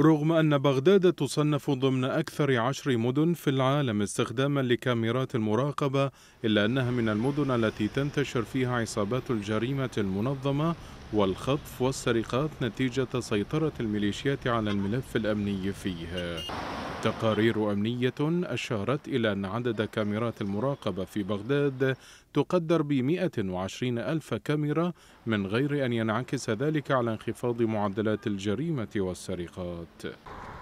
رغم أن بغداد تصنف ضمن أكثر عشر مدن في العالم استخداما لكاميرات المراقبة إلا أنها من المدن التي تنتشر فيها عصابات الجريمة المنظمة والخطف والسرقات نتيجة سيطرة الميليشيات على الملف الأمني فيها تقارير أمنية أشارت إلى أن عدد كاميرات المراقبة في بغداد تقدر ب 120 ألف كاميرا من غير أن ينعكس ذلك على انخفاض معدلات الجريمة والسرقات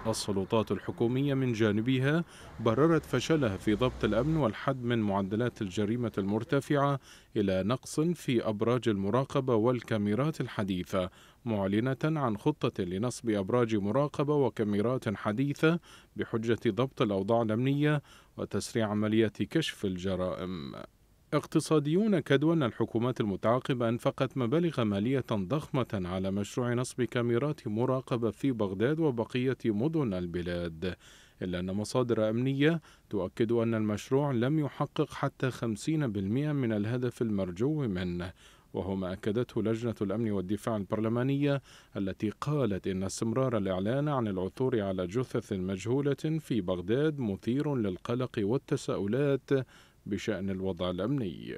السلطات الحكومية من جانبها بررت فشلها في ضبط الأمن والحد من معدلات الجريمة المرتفعة إلى نقص في أبراج المراقبة والكاميرات الحديثة معلنة عن خطة لنصب أبراج مراقبة وكاميرات حديثة بحجة ضبط الأوضاع الأمنية وتسريع عملية كشف الجرائم اقتصاديون كدوا أن الحكومات المتعاقبة أنفقت مبالغ مالية ضخمة على مشروع نصب كاميرات مراقبة في بغداد وبقية مدن البلاد إلا أن مصادر أمنية تؤكد أن المشروع لم يحقق حتى 50% من الهدف المرجو منه وهو ما أكدته لجنة الأمن والدفاع البرلمانية التي قالت إن استمرار الإعلان عن العثور على جثث مجهولة في بغداد مثير للقلق والتساؤلات بشأن الوضع الأمني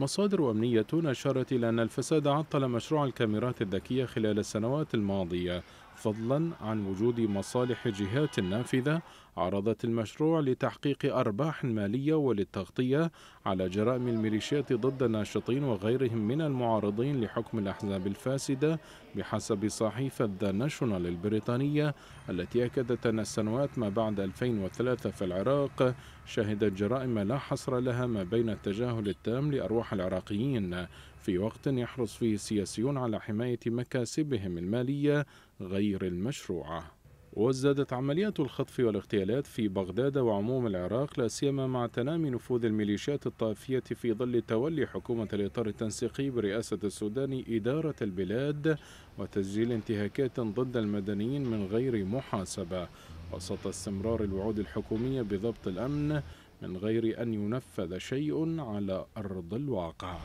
مصادر أمنية أشارت إلى أن الفساد عطل مشروع الكاميرات الذكية خلال السنوات الماضية فضلا عن وجود مصالح جهات نافذة عرضت المشروع لتحقيق أرباح مالية وللتغطية على جرائم الميليشيات ضد الناشطين وغيرهم من المعارضين لحكم الأحزاب الفاسدة بحسب صحيفة ذا ناشونال البريطانية التي أكدت أن السنوات ما بعد 2003 في العراق شهدت جرائم لا حصر لها ما بين التجاهل التام لأرواح العراقيين في وقت يحرص فيه السياسيون على حماية مكاسبهم المالية غير غير المشروعة وازدادت عمليات الخطف والاغتيالات في بغداد وعموم العراق لا سيما مع تنامي نفوذ الميليشيات الطائفية في ظل تولي حكومة الإطار التنسيقي برئاسة السودان إدارة البلاد وتسجيل انتهاكات ضد المدنيين من غير محاسبة وسط استمرار الوعود الحكومية بضبط الأمن من غير أن ينفذ شيء على أرض الواقع